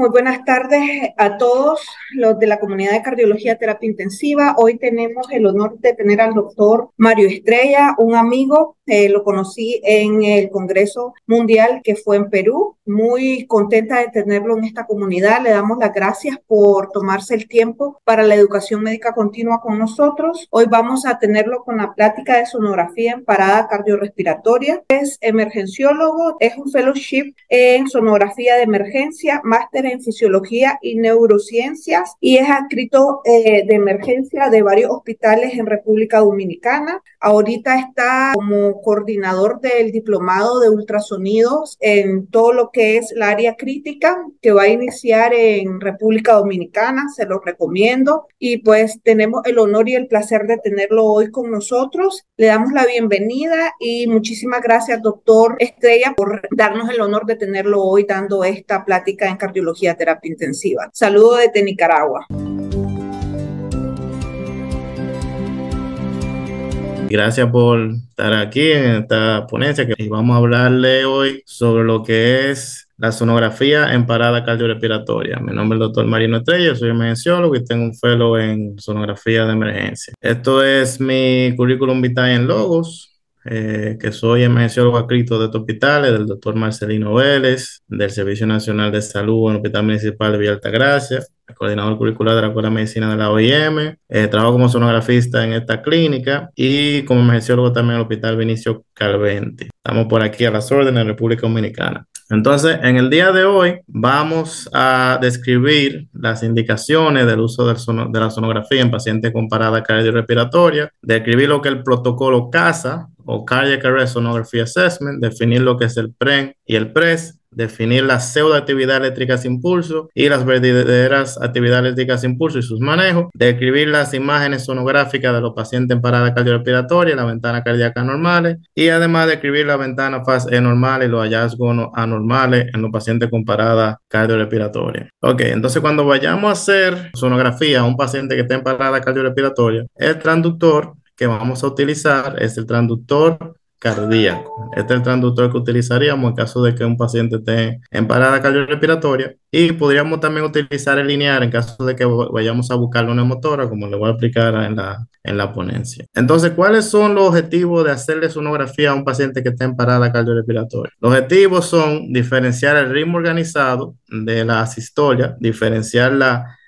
Muy buenas tardes a todos los de la comunidad de cardiología terapia intensiva. Hoy tenemos el honor de tener al doctor Mario Estrella, un amigo eh, lo conocí en el Congreso Mundial que fue en Perú. Muy contenta de tenerlo en esta comunidad. Le damos las gracias por tomarse el tiempo para la educación médica continua con nosotros. Hoy vamos a tenerlo con la plática de sonografía en parada cardiorrespiratoria. Es emergenciólogo, es un fellowship en sonografía de emergencia, máster en fisiología y neurociencias y es adscrito eh, de emergencia de varios hospitales en República Dominicana. Ahorita está como coordinador del diplomado de ultrasonidos en todo lo que es la área crítica que va a iniciar en República Dominicana, se lo recomiendo. Y pues tenemos el honor y el placer de tenerlo hoy con nosotros. Le damos la bienvenida y muchísimas gracias, doctor Estrella, por darnos el honor de tenerlo hoy dando esta plática en cardiología terapia intensiva. Saludo desde Nicaragua. Gracias por estar aquí en esta ponencia que vamos a hablarle hoy sobre lo que es la sonografía en parada cardiorrespiratoria. Mi nombre es el doctor Marino Estrella, soy emergenciólogo y tengo un fellow en sonografía de emergencia. Esto es mi currículum vitae en Logos. Eh, que soy emergenciólogo adscrito de estos hospitales, del doctor Marcelino Vélez, del Servicio Nacional de Salud en el Hospital Municipal de Villa Gracia coordinador curricular de la Escuela de Medicina de la OIM. Eh, trabajo como sonografista en esta clínica y como emergenciólogo también en el Hospital Vinicio Calvente. Estamos por aquí a las órdenes en República Dominicana. Entonces, en el día de hoy vamos a describir las indicaciones del uso de la sonografía en pacientes con parada cardiorrespiratoria, describir lo que el protocolo CASA o Cardiac Arrest Sonography Assessment, definir lo que es el PREN y el PRES, definir las pseudoactividad eléctrica sin pulso y las verdaderas actividades eléctricas sin pulso y sus manejos, describir las imágenes sonográficas de los pacientes en parada cardiorrespiratoria, la ventana cardíaca normales y además describir la ventana fase normal y los hallazgos anormales en los pacientes con parada cardiorrespiratoria. Ok, entonces cuando vayamos a hacer sonografía a un paciente que está en parada cardiorrespiratoria, el transductor que vamos a utilizar es el transductor cardíaco. Este es el transductor que utilizaríamos en caso de que un paciente esté en parada cardiorrespiratoria y podríamos también utilizar el lineal en caso de que vayamos a buscar una motora, como le voy a explicar en la, en la ponencia. Entonces, ¿cuáles son los objetivos de hacerle sonografía a un paciente que esté en parada cardiorrespiratoria? Los objetivos son diferenciar el ritmo organizado de la asistolia, diferenciar la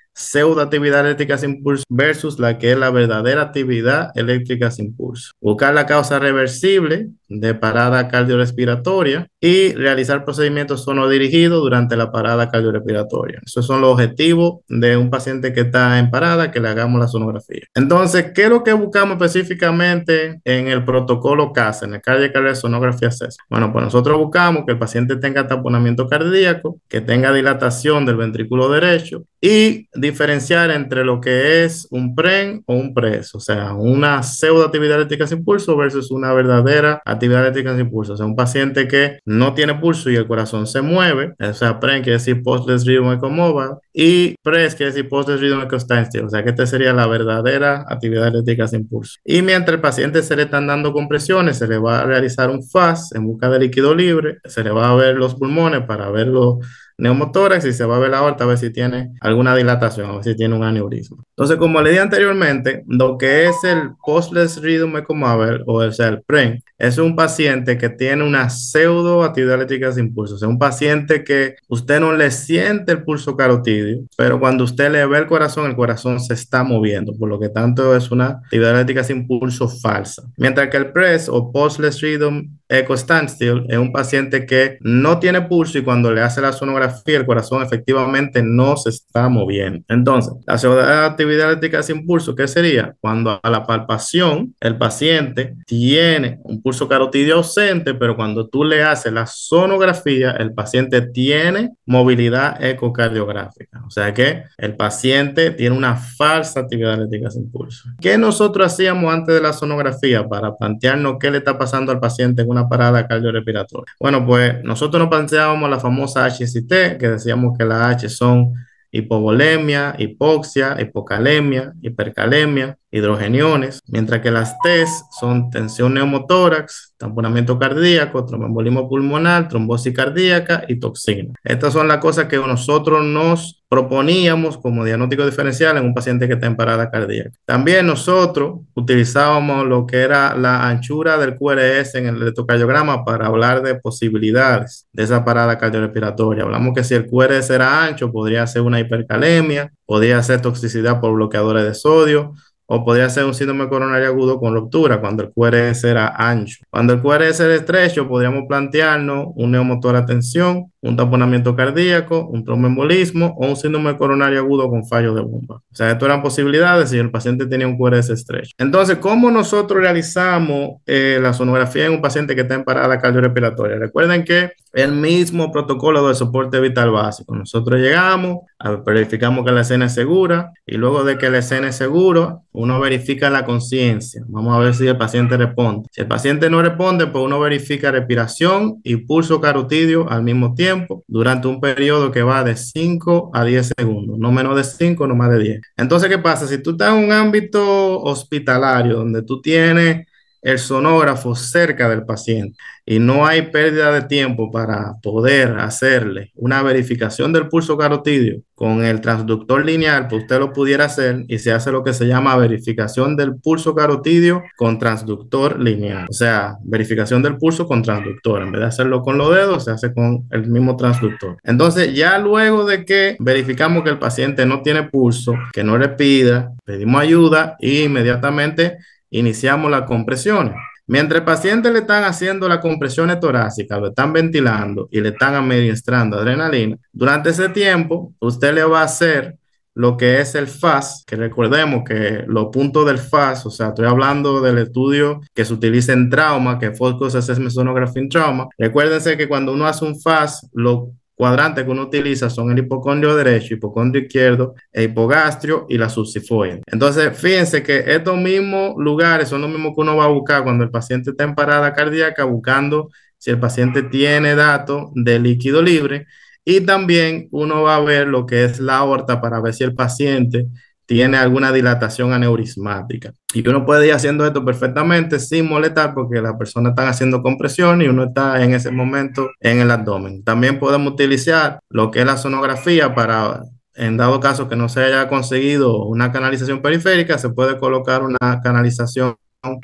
actividad eléctrica sin pulso versus la que es la verdadera actividad eléctrica sin pulso. Buscar la causa reversible de parada cardiorrespiratoria y realizar procedimientos sonodirigidos durante la parada cardiorrespiratoria. Esos son los objetivos de un paciente que está en parada, que le hagamos la sonografía. Entonces, ¿qué es lo que buscamos específicamente en el protocolo CASA? E, en el Cardiac sonografía ces Bueno, pues nosotros buscamos que el paciente tenga taponamiento cardíaco, que tenga dilatación del ventrículo derecho y diferenciar entre lo que es un PREN o un PRES, o sea, una pseudo actividad eléctrica sin pulso versus una verdadera actividad eléctrica sin pulso. O sea, un paciente que no tiene pulso y el corazón se mueve, o sea, PREN quiere decir Postless Rhythm Ecomobile y PRES quiere decir Postless Rhythm Ecostanstill, o sea, que esta sería la verdadera actividad eléctrica sin pulso. Y mientras el paciente se le están dando compresiones, se le va a realizar un FAS en busca de líquido libre, se le va a ver los pulmones para verlo neumotórax y se va a ver la aorta a ver si tiene alguna dilatación, a ver si tiene un aneurisma. Entonces, como le di anteriormente, lo que es el postless rhythm ver, o sea, el PREN, es un paciente que tiene una pseudo actividad eléctrica sin pulso, es un paciente que usted no le siente el pulso carotidio, pero cuando usted le ve el corazón, el corazón se está moviendo, por lo que tanto es una actividad eléctrica sin pulso falsa. Mientras que el PRESS o postless rhythm eco standstill es un paciente que no tiene pulso y cuando le hace la sonografía el corazón efectivamente no se está moviendo. Entonces, la actividad eléctrica sin pulso, ¿qué sería? Cuando a la palpación el paciente tiene un pulso carotidio ausente, pero cuando tú le haces la sonografía, el paciente tiene movilidad ecocardiográfica. O sea que el paciente tiene una falsa actividad eléctrica sin pulso. ¿Qué nosotros hacíamos antes de la sonografía para plantearnos qué le está pasando al paciente en una parada cardiorrespiratoria? Bueno, pues nosotros nos planteábamos la famosa HST, que decíamos que las H son hipovolemia, hipoxia, hipocalemia, hipercalemia, hidrogeniones, mientras que las TES son tensión neumotórax, tamponamiento cardíaco, tromboembolismo pulmonar, trombosis cardíaca y toxina. Estas son las cosas que nosotros nos proponíamos como diagnóstico diferencial en un paciente que está en parada cardíaca. También nosotros utilizábamos lo que era la anchura del QRS en el electrocardiograma para hablar de posibilidades de esa parada cardiorrespiratoria. Hablamos que si el QRS era ancho, podría ser una hipercalemia, podría ser toxicidad por bloqueadores de sodio, o podría ser un síndrome coronario agudo con ruptura cuando el QRS era ancho. Cuando el QRS era estrecho, podríamos plantearnos un a tensión un taponamiento cardíaco, un tromboembolismo o un síndrome coronario agudo con fallo de bomba. O sea, esto eran posibilidades si el paciente tenía un QRS estrecho. Entonces, ¿cómo nosotros realizamos eh, la sonografía en un paciente que está en parada cardiorrespiratoria? Recuerden que el mismo protocolo de soporte vital básico. Nosotros llegamos, verificamos que la escena es segura y luego de que la escena es segura, uno verifica la conciencia. Vamos a ver si el paciente responde. Si el paciente no responde, pues uno verifica respiración y pulso carotidio al mismo tiempo durante un periodo que va de 5 a 10 segundos, no menos de 5, no más de 10. Entonces, ¿qué pasa? Si tú estás en un ámbito hospitalario donde tú tienes el sonógrafo cerca del paciente y no hay pérdida de tiempo para poder hacerle una verificación del pulso carotidio con el transductor lineal, pues usted lo pudiera hacer y se hace lo que se llama verificación del pulso carotidio con transductor lineal. O sea, verificación del pulso con transductor. En vez de hacerlo con los dedos, se hace con el mismo transductor. Entonces, ya luego de que verificamos que el paciente no tiene pulso, que no le pida, pedimos ayuda e inmediatamente iniciamos las compresiones. Mientras el paciente le están haciendo la compresiones torácica, lo están ventilando y le están administrando adrenalina, durante ese tiempo usted le va a hacer lo que es el FAS, que recordemos que los puntos del FAS, o sea, estoy hablando del estudio que se utiliza en trauma, que Focus es Sonography en Trauma. Recuérdense que cuando uno hace un FAS, lo cuadrantes que uno utiliza son el hipocondrio derecho, hipocondrio izquierdo, el hipogastrio y la subsifoide. Entonces, fíjense que estos mismos lugares son los mismos que uno va a buscar cuando el paciente está en parada cardíaca, buscando si el paciente tiene datos de líquido libre. Y también uno va a ver lo que es la aorta para ver si el paciente tiene alguna dilatación aneurismática. Y uno puede ir haciendo esto perfectamente sin molestar porque las persona están haciendo compresión y uno está en ese momento en el abdomen. También podemos utilizar lo que es la sonografía para, en dado caso que no se haya conseguido una canalización periférica, se puede colocar una canalización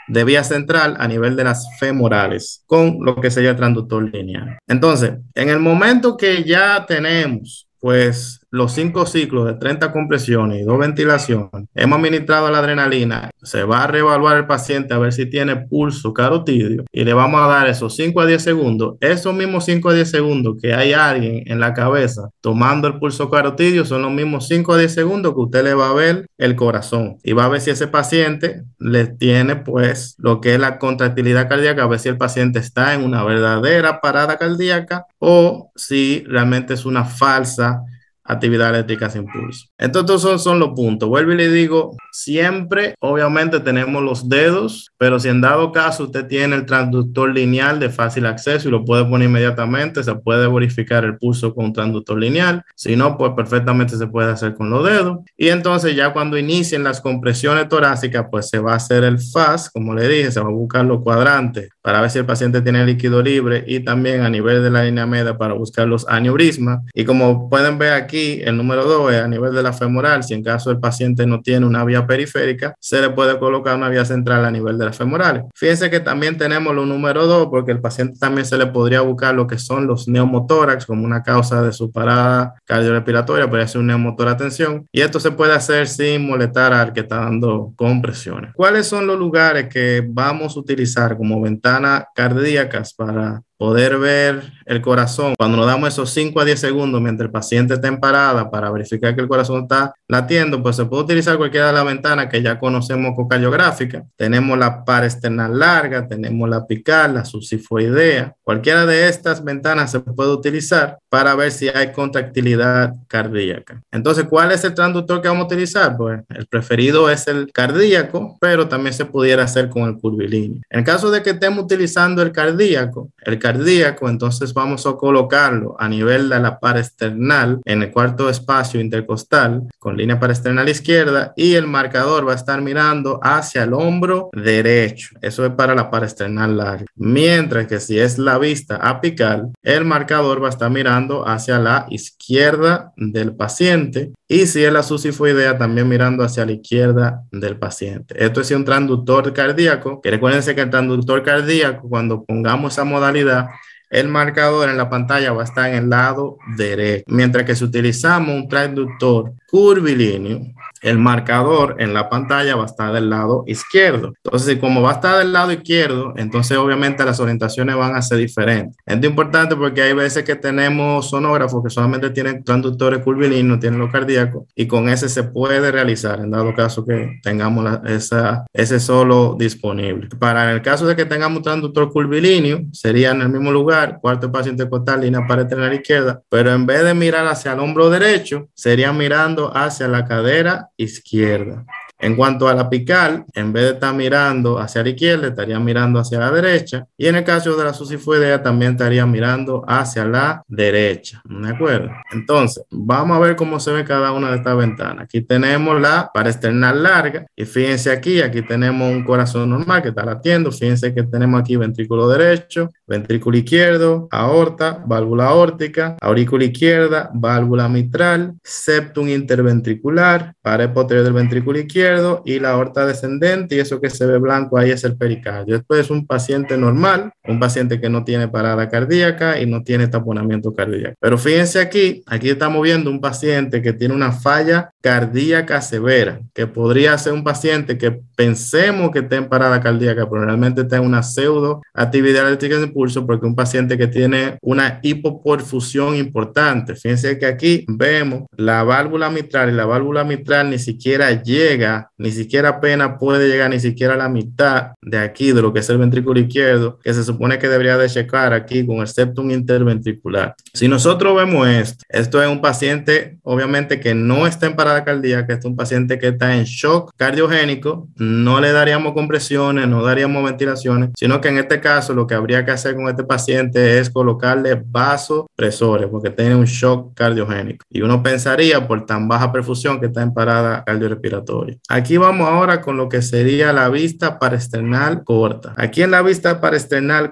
de vía central a nivel de las femorales con lo que sería el transductor lineal. Entonces, en el momento que ya tenemos pues los cinco ciclos de 30 compresiones y dos ventilaciones, hemos administrado la adrenalina, se va a reevaluar el paciente a ver si tiene pulso carotidio y le vamos a dar esos 5 a 10 segundos, esos mismos 5 a 10 segundos que hay alguien en la cabeza tomando el pulso carotidio son los mismos 5 a 10 segundos que usted le va a ver el corazón y va a ver si ese paciente le tiene pues lo que es la contractilidad cardíaca, a ver si el paciente está en una verdadera parada cardíaca o si realmente es una falsa actividad eléctrica sin pulso. Entonces, son, son los puntos. Vuelvo y le digo, siempre, obviamente, tenemos los dedos, pero si en dado caso usted tiene el transductor lineal de fácil acceso y lo puede poner inmediatamente, se puede verificar el pulso con un transductor lineal. Si no, pues perfectamente se puede hacer con los dedos. Y entonces, ya cuando inicien las compresiones torácicas, pues se va a hacer el FAS, como le dije, se va a buscar los cuadrantes para ver si el paciente tiene líquido libre y también a nivel de la línea media para buscar los aneurismas. Y como pueden ver aquí, el número 2 es a nivel de la femoral, si en caso el paciente no tiene una vía periférica, se le puede colocar una vía central a nivel de la femoral. Fíjense que también tenemos lo número 2, porque el paciente también se le podría buscar lo que son los neumotórax como una causa de su parada cardiorrespiratoria, puede ser un neumotórax tensión, y esto se puede hacer sin molestar al que está dando compresiones. ¿Cuáles son los lugares que vamos a utilizar como ventanas cardíacas para poder ver el corazón, cuando nos damos esos 5 a 10 segundos mientras el paciente está en parada para verificar que el corazón está latiendo, pues se puede utilizar cualquiera de las ventanas que ya conocemos con cardiográfica. Tenemos la par externa larga, tenemos la apical, la subsifoidea. Cualquiera de estas ventanas se puede utilizar para ver si hay contractilidad cardíaca. Entonces, ¿cuál es el transductor que vamos a utilizar? Pues el preferido es el cardíaco, pero también se pudiera hacer con el curvilíneo. En el caso de que estemos utilizando el cardíaco, el cardíaco, entonces vamos a colocarlo a nivel de la paraesternal en el cuarto espacio intercostal con línea paraesternal izquierda y el marcador va a estar mirando hacia el hombro derecho. Eso es para la paraesternal larga. Mientras que si es la vista apical, el marcador va a estar mirando hacia la izquierda del paciente y si es la idea también mirando hacia la izquierda del paciente. Esto es un transductor cardíaco, que que el transductor cardíaco, cuando pongamos esa modalidad, el marcador en la pantalla va a estar en el lado derecho. Mientras que si utilizamos un transductor curvilíneo, el marcador en la pantalla va a estar del lado izquierdo. Entonces, como va a estar del lado izquierdo, entonces obviamente las orientaciones van a ser diferentes. Es importante porque hay veces que tenemos sonógrafos que solamente tienen transductores curvilíneos, tienen los cardíacos, y con ese se puede realizar en dado caso que tengamos esa, ese solo disponible. Para el caso de que tengamos transductor curvilíneo, sería en el mismo lugar, cuarto paciente costal, línea para a la izquierda, pero en vez de mirar hacia el hombro derecho, sería mirando hacia la cadera izquierda. En cuanto a la apical, en vez de estar mirando hacia la izquierda, estaría mirando hacia la derecha. Y en el caso de la sucifoidea, también estaría mirando hacia la derecha. ¿De acuerdo? Entonces, vamos a ver cómo se ve cada una de estas ventanas. Aquí tenemos la external larga. Y fíjense aquí, aquí tenemos un corazón normal que está latiendo. Fíjense que tenemos aquí ventrículo derecho, ventrículo izquierdo, aorta, válvula aórtica, aurícula izquierda, válvula mitral, septum interventricular, pared posterior del ventrículo izquierdo y la aorta descendente y eso que se ve blanco ahí es el pericardio. Esto es un paciente normal, un paciente que no tiene parada cardíaca y no tiene taponamiento cardíaco. Pero fíjense aquí, aquí estamos viendo un paciente que tiene una falla cardíaca severa, que podría ser un paciente que pensemos que está en parada cardíaca, pero realmente está en una pseudo actividad eléctrica de impulso porque un paciente que tiene una hipoperfusión importante. Fíjense que aquí vemos la válvula mitral y la válvula mitral ni siquiera llega ni siquiera apenas puede llegar ni siquiera a la mitad de aquí, de lo que es el ventrículo izquierdo, que se supone que debería de checar aquí con el septum interventricular. Si nosotros vemos esto, esto es un paciente, obviamente, que no está en parada cardíaca, es un paciente que está en shock cardiogénico, no le daríamos compresiones, no daríamos ventilaciones, sino que en este caso lo que habría que hacer con este paciente es colocarle vasopresores, porque tiene un shock cardiogénico. Y uno pensaría por tan baja perfusión que está en parada cardiorrespiratoria. Aquí vamos ahora con lo que sería la vista para corta. Aquí en la vista para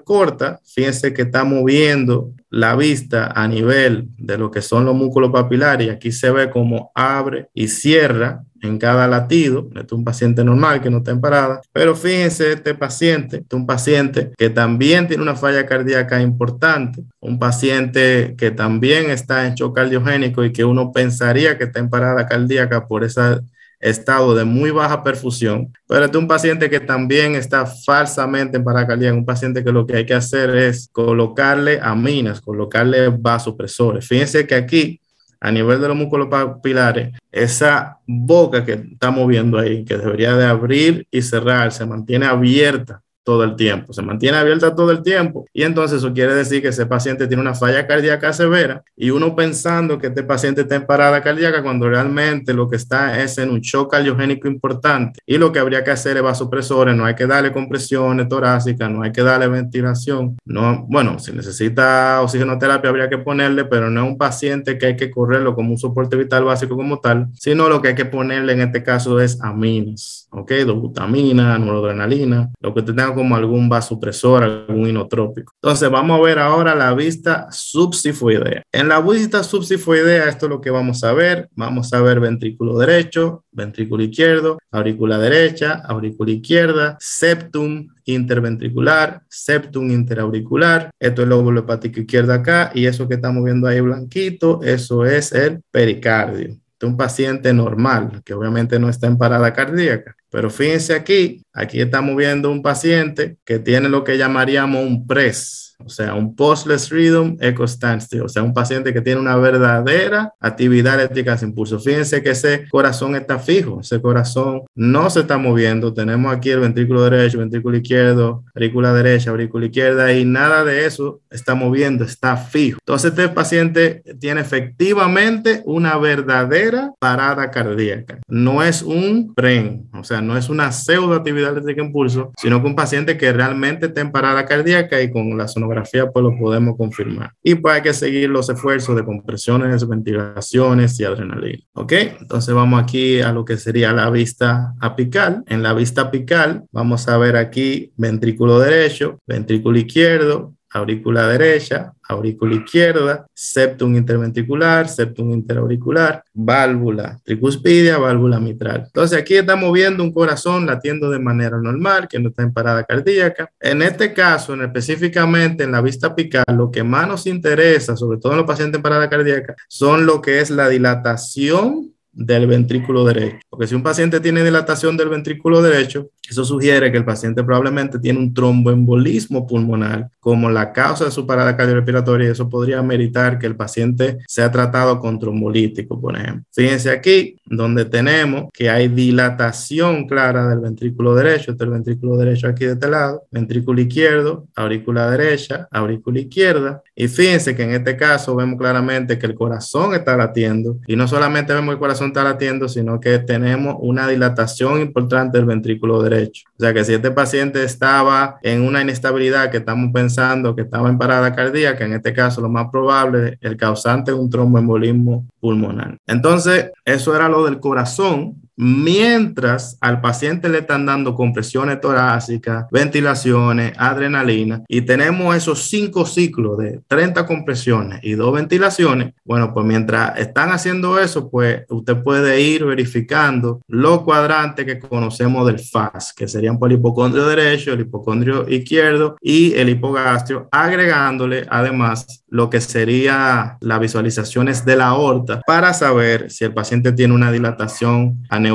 corta, fíjense que está moviendo la vista a nivel de lo que son los músculos papilares. Aquí se ve como abre y cierra en cada latido. Este es un paciente normal que no está en parada. Pero fíjense, este paciente, este es un paciente que también tiene una falla cardíaca importante, un paciente que también está en shock cardiogénico y que uno pensaría que está en parada cardíaca por esa estado de muy baja perfusión, pero este es un paciente que también está falsamente en paracalía, un paciente que lo que hay que hacer es colocarle aminas, colocarle vasopresores. Fíjense que aquí, a nivel de los músculos papilares, esa boca que estamos viendo ahí, que debería de abrir y cerrar, se mantiene abierta todo el tiempo, se mantiene abierta todo el tiempo. Y entonces eso quiere decir que ese paciente tiene una falla cardíaca severa y uno pensando que este paciente está en parada cardíaca cuando realmente lo que está es en un shock cardiogénico importante y lo que habría que hacer es vasopresores, no hay que darle compresiones torácicas, no hay que darle ventilación, no, bueno, si necesita oxigenoterapia habría que ponerle, pero no es un paciente que hay que correrlo como un soporte vital básico como tal, sino lo que hay que ponerle en este caso es aminas, ¿ok? Dobutamina, noradrenalina, lo que usted tenga como algún vasopresor, algún inotrópico. Entonces vamos a ver ahora la vista subsifoidea. En la vista subsifoidea, esto es lo que vamos a ver. Vamos a ver ventrículo derecho, ventrículo izquierdo, aurícula derecha, aurícula izquierda, septum, interventricular, septum interauricular, esto es el óvulo hepático izquierdo acá, y eso que estamos viendo ahí blanquito, eso es el pericardio de un paciente normal, que obviamente no está en parada cardíaca. Pero fíjense aquí, aquí estamos viendo un paciente que tiene lo que llamaríamos un PRES, o sea, un postless rhythm echo standstill, o sea, un paciente que tiene una verdadera actividad eléctrica sin pulso. Fíjense que ese corazón está fijo, ese corazón no se está moviendo. Tenemos aquí el ventrículo derecho, ventrículo izquierdo, aurícula derecha, aurícula izquierda y nada de eso está moviendo, está fijo. Entonces, este paciente tiene efectivamente una verdadera parada cardíaca. No es un PREN, o sea, no es una pseudo actividad eléctrica en pulso, sino que un paciente que realmente está en parada cardíaca y con la zona pues lo podemos confirmar. Y pues hay que seguir los esfuerzos de compresiones, ventilaciones y adrenalina. ¿Ok? Entonces vamos aquí a lo que sería la vista apical. En la vista apical vamos a ver aquí ventrículo derecho, ventrículo izquierdo, aurícula derecha, aurícula izquierda, septum interventricular, septum interauricular, válvula tricuspidia, válvula mitral. Entonces aquí estamos viendo un corazón latiendo de manera normal, que no está en parada cardíaca. En este caso, en específicamente en la vista apical, lo que más nos interesa, sobre todo en los pacientes en parada cardíaca, son lo que es la dilatación del ventrículo derecho. Porque si un paciente tiene dilatación del ventrículo derecho, eso sugiere que el paciente probablemente tiene un tromboembolismo pulmonar como la causa de su parada cardiorrespiratoria y eso podría meritar que el paciente sea tratado con trombolítico, por ejemplo. Fíjense aquí, donde tenemos que hay dilatación clara del ventrículo derecho, este es el ventrículo derecho aquí de este lado, ventrículo izquierdo, aurícula derecha, aurícula izquierda. Y fíjense que en este caso vemos claramente que el corazón está latiendo y no solamente vemos que el corazón está latiendo, sino que tenemos tenemos una dilatación importante del ventrículo derecho. O sea que si este paciente estaba en una inestabilidad que estamos pensando que estaba en parada cardíaca, en este caso lo más probable, el causante es un tromboembolismo pulmonar. Entonces, eso era lo del corazón, mientras al paciente le están dando compresiones torácicas, ventilaciones, adrenalina, y tenemos esos cinco ciclos de 30 compresiones y dos ventilaciones, bueno, pues mientras están haciendo eso, pues usted puede ir verificando los cuadrantes que conocemos del FAS, que serían el hipocondrio derecho, el hipocondrio izquierdo y el hipogastrio, agregándole además lo que sería las visualizaciones de la aorta para saber si el paciente tiene una dilatación anemial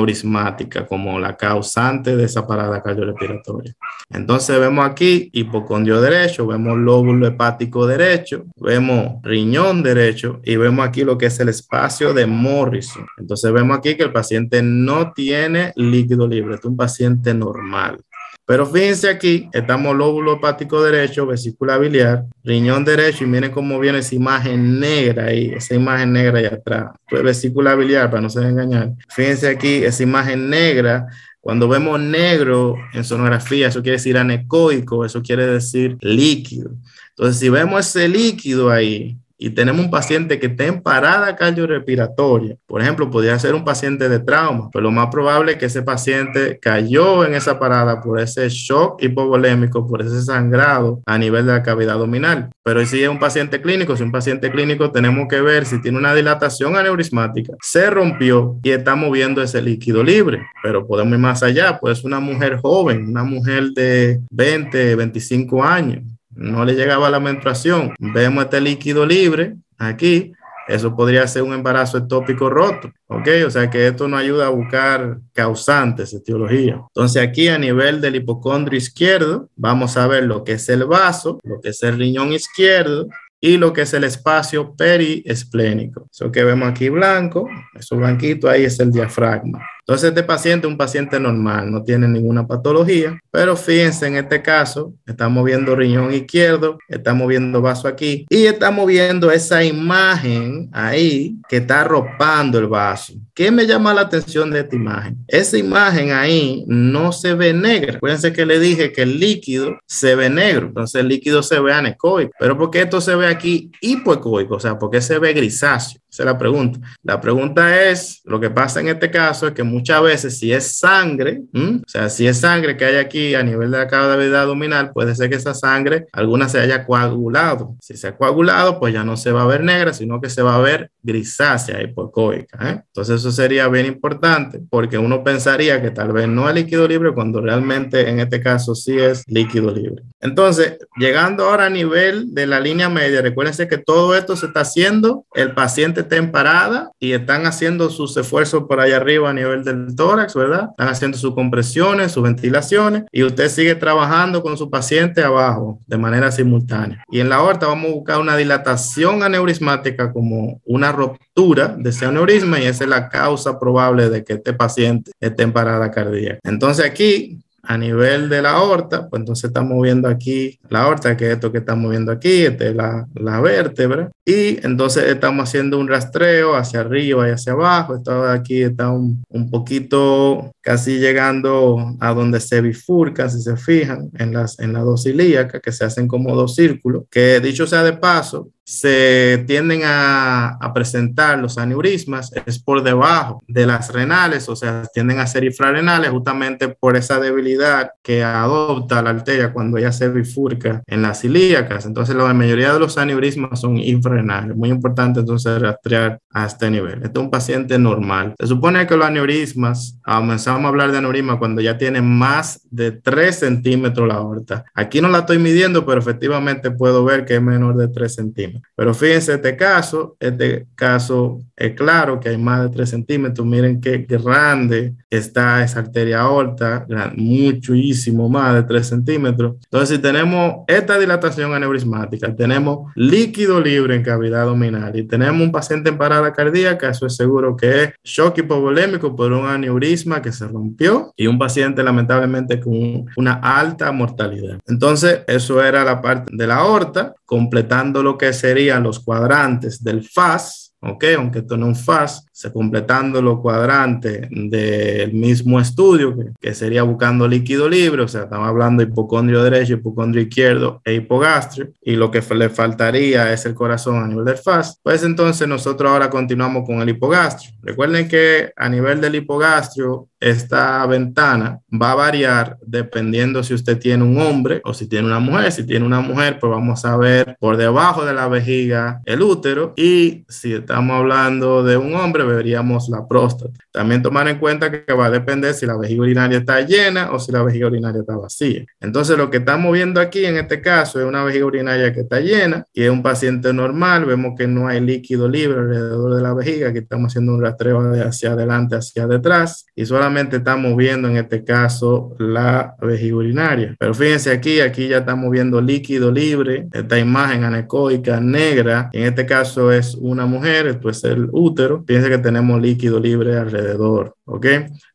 como la causante de esa parada cardiorrespiratoria. Entonces vemos aquí hipocondio derecho, vemos lóbulo hepático derecho, vemos riñón derecho y vemos aquí lo que es el espacio de Morrison. Entonces vemos aquí que el paciente no tiene líquido libre, es un paciente normal. Pero fíjense aquí, estamos lóbulo hepático derecho, vesícula biliar, riñón derecho y miren cómo viene esa imagen negra ahí, esa imagen negra ahí atrás. vesícula biliar, para no se engañar. Fíjense aquí, esa imagen negra cuando vemos negro en sonografía, eso quiere decir anecoico, eso quiere decir líquido. Entonces, si vemos ese líquido ahí, y tenemos un paciente que está en parada cardiorrespiratoria, por ejemplo, podría ser un paciente de trauma, pero pues lo más probable es que ese paciente cayó en esa parada por ese shock hipovolémico, por ese sangrado a nivel de la cavidad abdominal. Pero si es un paciente clínico, si es un paciente clínico, tenemos que ver si tiene una dilatación aneurismática, se rompió y está moviendo ese líquido libre, pero podemos ir más allá, pues una mujer joven, una mujer de 20, 25 años, no le llegaba la menstruación, vemos este líquido libre aquí, eso podría ser un embarazo ectópico roto, ¿ok? O sea que esto nos ayuda a buscar causantes, etiología. Entonces aquí a nivel del hipocondrio izquierdo, vamos a ver lo que es el vaso, lo que es el riñón izquierdo y lo que es el espacio periesplénico. Eso que vemos aquí blanco, eso blanquito ahí es el diafragma. Entonces, este paciente es un paciente normal, no tiene ninguna patología, pero fíjense en este caso, estamos viendo riñón izquierdo, estamos viendo vaso aquí y estamos viendo esa imagen ahí que está arropando el vaso. ¿Qué me llama la atención de esta imagen? Esa imagen ahí no se ve negra. Fíjense que le dije que el líquido se ve negro, entonces el líquido se ve anecoico, pero ¿por qué esto se ve aquí hipoecoico, o sea, ¿por qué se ve grisáceo. Esa es la pregunta. La pregunta es, lo que pasa en este caso es que muchas veces si es sangre, o sea, si es sangre que hay aquí a nivel de la cavidad abdominal, puede ser que esa sangre alguna se haya coagulado. Si se ha coagulado, pues ya no se va a ver negra, sino que se va a ver grisácea hipocóica. ¿eh? Entonces eso sería bien importante porque uno pensaría que tal vez no es líquido libre cuando realmente en este caso sí es líquido libre. Entonces, llegando ahora a nivel de la línea media, recuérdense que todo esto se está haciendo, el paciente está en parada y están haciendo sus esfuerzos por allá arriba a nivel del tórax, ¿verdad? Están haciendo sus compresiones, sus ventilaciones y usted sigue trabajando con su paciente abajo de manera simultánea. Y en la aorta vamos a buscar una dilatación aneurismática como una ruptura de ese aneurisma y esa es la causa probable de que este paciente esté en parada cardíaca. Entonces aquí a nivel de la aorta, pues entonces estamos viendo aquí la aorta, que es esto que estamos viendo aquí, esta es la, la, vértebra, y entonces estamos haciendo un rastreo hacia arriba y hacia abajo, esto de aquí está un, un, poquito casi llegando a donde se bifurca si se fijan, en las, en las dos que se hacen como dos círculos, que dicho sea de paso, se tienden a, presentar los aneurismas es por debajo de las renales, o sea, tienden a ser infrarenales justamente por esa debilidad que adopta la arteria cuando ella se bifurca en las ilíacas. Entonces, la mayoría de los aneurismas son infrarrenales. Muy importante entonces rastrear a este nivel. Este es un paciente normal. Se supone que los aneurismas, ah, comenzamos a hablar de aneurisma cuando ya tiene más de 3 centímetros la aorta. Aquí no la estoy midiendo, pero efectivamente puedo ver que es menor de 3 centímetros. Pero fíjense este caso, este caso es claro que hay más de 3 centímetros. Miren qué grande está esa arteria aorta, muchísimo más de 3 centímetros. Entonces, si tenemos esta dilatación aneurismática, tenemos líquido libre en cavidad abdominal y tenemos un paciente en parada cardíaca, eso es seguro que es shock hipovolémico por un aneurisma que se rompió y un paciente lamentablemente con una alta mortalidad. Entonces, eso era la parte de la aorta, completando lo que serían los cuadrantes del FAS, Aunque esto no es un FAS, se completando los cuadrantes del mismo estudio, que, sería buscando líquido libre, o sea, estamos hablando de hipocondrio derecho, hipocondrio izquierdo e hipogastrio, y lo que le faltaría es el corazón a nivel del FAS. Pues entonces nosotros ahora continuamos con el hipogastrio. Recuerden que a nivel del hipogastrio, esta ventana va a variar dependiendo si usted tiene un hombre o si tiene una mujer. Si tiene una mujer, pues vamos a ver por debajo de la vejiga el útero, y si estamos hablando de un hombre, veríamos la próstata. También tomar en cuenta que va a depender si la vejiga urinaria está llena o si la vejiga urinaria está vacía. Entonces, lo que estamos viendo aquí en este caso es una vejiga urinaria que está llena y es un paciente normal. Vemos que no hay líquido libre alrededor de la vejiga, que estamos haciendo un rastreo de hacia adelante, hacia detrás y solamente estamos viendo en este caso la vejiga urinaria. Pero fíjense aquí, aquí ya estamos viendo líquido libre, esta imagen anecoica negra. En este caso es una mujer, esto es el útero. Fíjense que tenemos líquido libre alrededor, ¿ok?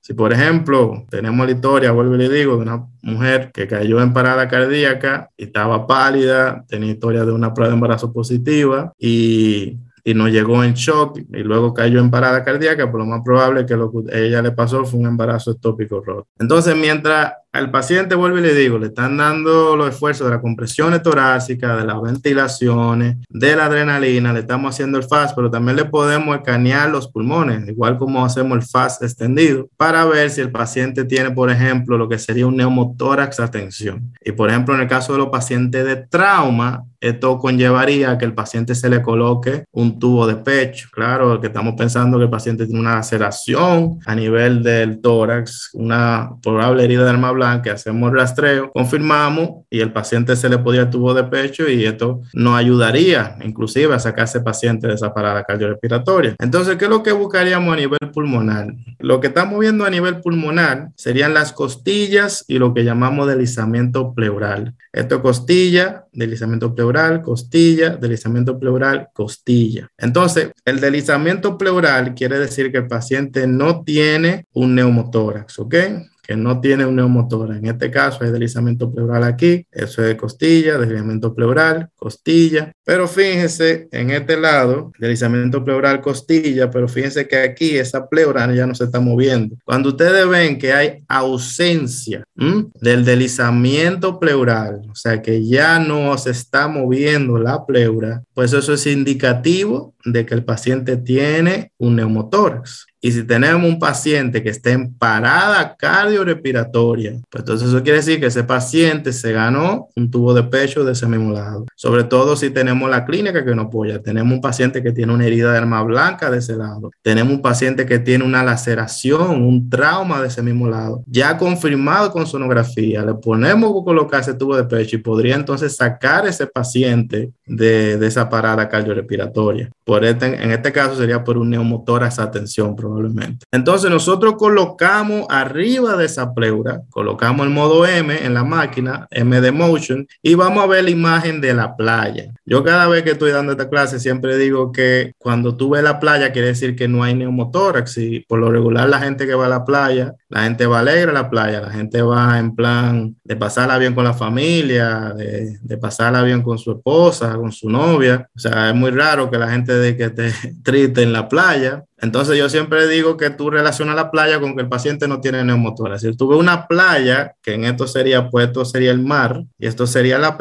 Si por ejemplo tenemos la historia, vuelvo y le digo, de una mujer que cayó en parada cardíaca y estaba pálida, tenía historia de una prueba de embarazo positiva y y nos llegó en shock y luego cayó en parada cardíaca, por pues lo más probable que lo que ella le pasó fue un embarazo estópico roto. Entonces, mientras al paciente vuelvo y le digo, le están dando los esfuerzos de las compresiones torácicas, de las ventilaciones, de la adrenalina, le estamos haciendo el FAST, pero también le podemos escanear los pulmones, igual como hacemos el FAST extendido, para ver si el paciente tiene, por ejemplo, lo que sería un neumotórax a tensión. Y, por ejemplo, en el caso de los pacientes de trauma, esto conllevaría que el paciente se le coloque un tubo de pecho. Claro, que estamos pensando que el paciente tiene una laceración a nivel del tórax, una probable herida de arma que hacemos rastreo, confirmamos y el paciente se le podía tubo de pecho y esto no ayudaría inclusive a sacar ese paciente de esa parada cardiorrespiratoria. Entonces, ¿qué es lo que buscaríamos a nivel pulmonar? Lo que estamos viendo a nivel pulmonar serían las costillas y lo que llamamos deslizamiento pleural. Esto es costilla, deslizamiento pleural, costilla, deslizamiento pleural, costilla. Entonces, el deslizamiento pleural quiere decir que el paciente no tiene un neumotórax, ¿ok? que no tiene un neumotora. En este caso hay deslizamiento pleural aquí, eso es costilla, deslizamiento pleural, costilla. Pero fíjense en este lado, deslizamiento pleural, costilla, pero fíjense que aquí esa pleura ya no se está moviendo. Cuando ustedes ven que hay ausencia del deslizamiento pleural, o sea que ya no se está moviendo la pleura, pues eso es indicativo de que el paciente tiene un neumotórax. Y si tenemos un paciente que esté en parada cardiorrespiratoria, pues entonces eso quiere decir que ese paciente se ganó un tubo de pecho de ese mismo lado. Sobre todo si tenemos la clínica que nos apoya, tenemos un paciente que tiene una herida de arma blanca de ese lado, tenemos un paciente que tiene una laceración, un trauma de ese mismo lado, ya confirmado con sonografía, le ponemos que colocar ese tubo de pecho y podría entonces sacar ese paciente de, esa parada cardiorrespiratoria. Por este, en este caso sería por un esa atención probablemente. Entonces nosotros colocamos arriba de esa pleura, colocamos el modo M en la máquina, M de motion, y vamos a ver la imagen de la playa. Yo cada vez que estoy dando esta clase siempre digo que cuando tú ves la playa quiere decir que no hay neumotórax y por lo regular la gente que va a la playa, la gente va alegre a la playa, la gente va en plan de pasarla bien con la familia, de, de pasarla bien con su esposa, con su novia. O sea, es muy raro que la gente de que esté triste en la playa. Entonces yo siempre digo que tú relacionas la playa con que el paciente no tiene neumotórax. Si tú tuve una playa, que en esto sería, pues sería el mar y esto sería la,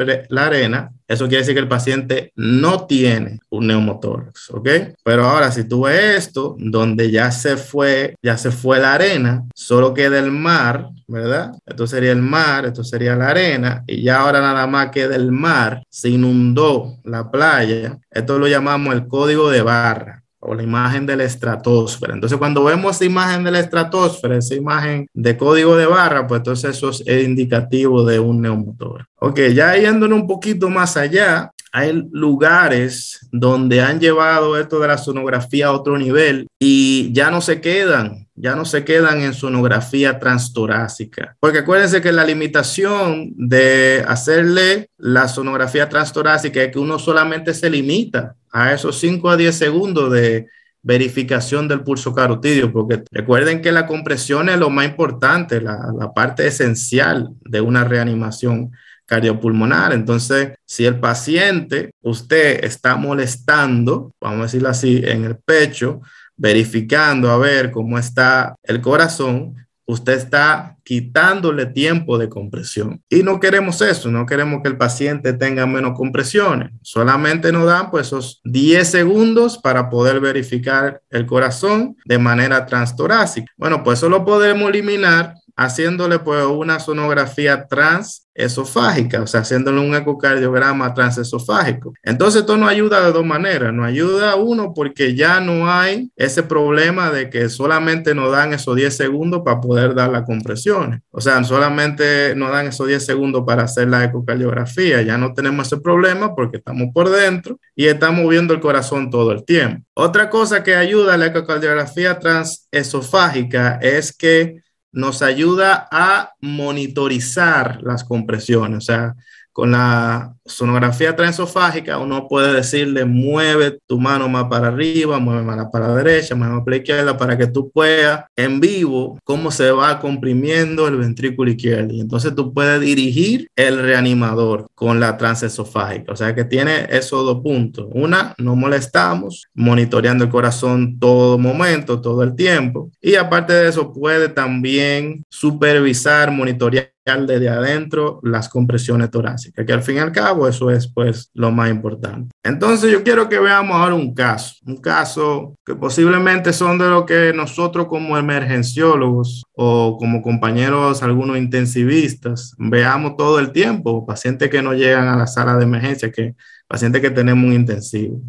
arena, eso quiere decir que el paciente no tiene un neumotórax, ¿ok? Pero ahora, si tú ves esto, donde ya se fue, ya se fue la arena, solo queda el mar, ¿verdad? Esto sería el mar, esto sería la arena, y ya ahora nada más queda el mar, se inundó la playa, esto lo llamamos el código de barra o la imagen de la estratosfera. Entonces, cuando vemos esa imagen de la estratosfera, esa imagen de código de barra, pues entonces eso es indicativo de un neumotor. Ok, ya yéndonos un poquito más allá, hay lugares donde han llevado esto de la sonografía a otro nivel y ya no se quedan ya no se quedan en sonografía transtorácica. Porque acuérdense que la limitación de hacerle la sonografía transtorácica es que uno solamente se limita a esos 5 a 10 segundos de verificación del pulso carotidio, porque recuerden que la compresión es lo más importante, la, parte esencial de una reanimación cardiopulmonar. Entonces, si el paciente, usted está molestando, vamos a decirlo así, en el pecho, verificando a ver cómo está el corazón, usted está quitándole tiempo de compresión. Y no queremos eso, no queremos que el paciente tenga menos compresiones. Solamente nos dan pues esos 10 segundos para poder verificar el corazón de manera transtorácica. Bueno, pues eso lo podemos eliminar haciéndole pues una sonografía transesofágica, o sea, haciéndole un ecocardiograma transesofágico. Entonces, esto nos ayuda de dos maneras. Nos ayuda uno porque ya no hay ese problema de que solamente nos dan esos 10 segundos para poder dar las compresiones. O sea, solamente nos dan esos 10 segundos para hacer la ecocardiografía. Ya no tenemos ese problema porque estamos por dentro y estamos viendo el corazón todo el tiempo. Otra cosa que ayuda a la ecocardiografía transesofágica es que nos ayuda a monitorizar las compresiones, o sea, con la sonografía transesofágica uno puede decirle mueve tu mano más para arriba, mueve más para la derecha, mueve más para la izquierda para que tú puedas en vivo cómo se va comprimiendo el ventrículo izquierdo. Y entonces tú puedes dirigir el reanimador con la transesofágica. O sea que tiene esos dos puntos. Una, no molestamos, monitoreando el corazón todo momento, todo el tiempo. Y aparte de eso, puede también supervisar, monitorear desde adentro las compresiones torácicas, que al fin y al cabo eso es pues lo más importante. Entonces yo quiero que veamos ahora un caso, un caso que posiblemente son de lo que nosotros como emergenciólogos o como compañeros algunos intensivistas veamos todo el tiempo, pacientes que no llegan a la sala de emergencia, que pacientes que tenemos un intensivo.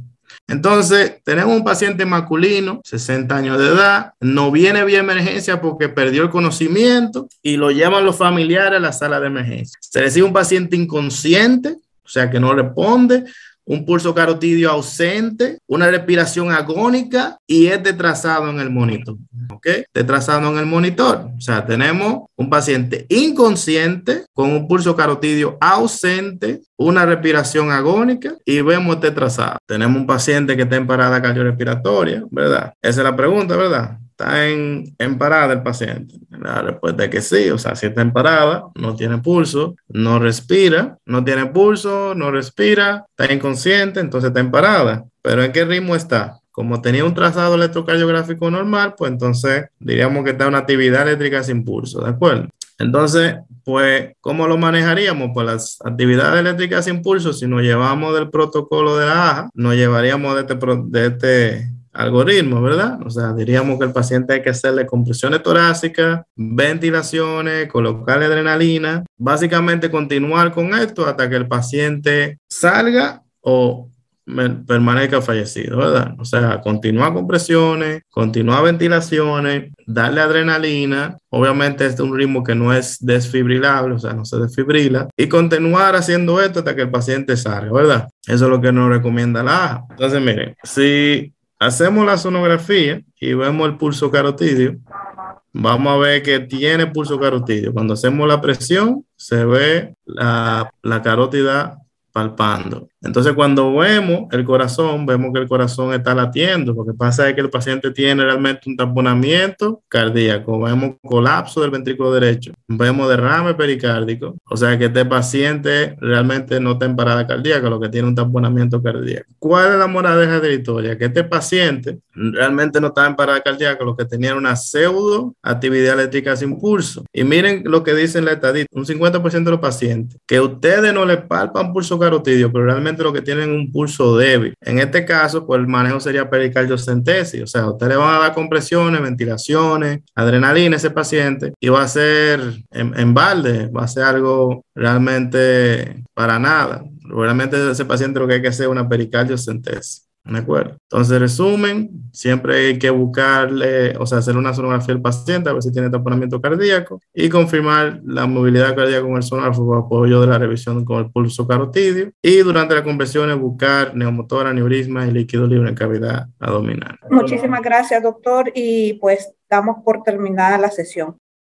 Entonces, tenemos un paciente masculino, 60 años de edad, no viene vía emergencia porque perdió el conocimiento y lo llaman los familiares a la sala de emergencia. Se recibe un paciente inconsciente, o sea que no responde, un pulso carotidio ausente, una respiración agónica y este trazado en el monitor. ¿Ok? Este trazado en el monitor. O sea, tenemos un paciente inconsciente con un pulso carotidio ausente, una respiración agónica y vemos este trazado. Tenemos un paciente que está en parada cardiorrespiratoria, ¿verdad? Esa es la pregunta, ¿verdad? está en, parada el paciente? La respuesta es que sí, o sea, si está en parada, no tiene pulso, no respira, no tiene pulso, no respira, está inconsciente, entonces está en parada. Pero ¿en qué ritmo está? Como tenía un trazado electrocardiográfico normal, pues entonces diríamos que está en una actividad eléctrica sin pulso, ¿de acuerdo? Entonces, pues, ¿cómo lo manejaríamos? Pues las actividades eléctricas sin pulso, si nos llevamos del protocolo de la AJA, nos llevaríamos de este, de este algoritmo, ¿verdad? O sea, diríamos que el paciente hay que hacerle compresiones torácicas, ventilaciones, colocarle adrenalina, básicamente continuar con esto hasta que el paciente salga o permanezca fallecido, ¿verdad? O sea, continuar compresiones, continuar ventilaciones, darle adrenalina, obviamente este es un ritmo que no es desfibrilable, o sea, no se desfibrila, y continuar haciendo esto hasta que el paciente salga, ¿verdad? Eso es lo que nos recomienda la AHA. Entonces, miren, si Hacemos la sonografía y vemos el pulso carotidio. Vamos a ver que tiene pulso carotidio. Cuando hacemos la presión, se ve la, la carótida palpando. Entonces, cuando vemos el corazón, vemos que el corazón está latiendo. Lo que pasa es que el paciente tiene realmente un tamponamiento cardíaco. Vemos colapso del ventrículo derecho. Vemos derrame pericárdico. O sea que este paciente realmente no está en parada cardíaca, lo que tiene un tamponamiento cardíaco. ¿Cuál es la moraleja de la historia? Que este paciente realmente no está en parada cardíaca, lo que tenía una pseudo actividad eléctrica sin pulso. Y miren lo que dicen la estadística: un 50% de los pacientes que ustedes no le palpan pulso carotidio, pero realmente lo que tienen un pulso débil. En este caso, pues el manejo sería pericardiocentesis o sea, usted le van a dar compresiones, ventilaciones, adrenalina ese paciente y va a ser en, balde, va a ser algo realmente para nada. Realmente ese paciente lo que hay que hacer es una pericardiocentesis ¿De acuerdo? Entonces, resumen, siempre hay que buscarle, o sea, hacer una sonografía al paciente, a ver si tiene taponamiento cardíaco y confirmar la movilidad cardíaca con el sonógrafo por apoyo de la revisión con el pulso carotidio y durante la conversión es buscar neumotora, aneurisma y líquido libre en cavidad abdominal. Muchísimas gracias, doctor, y pues damos por terminada la sesión.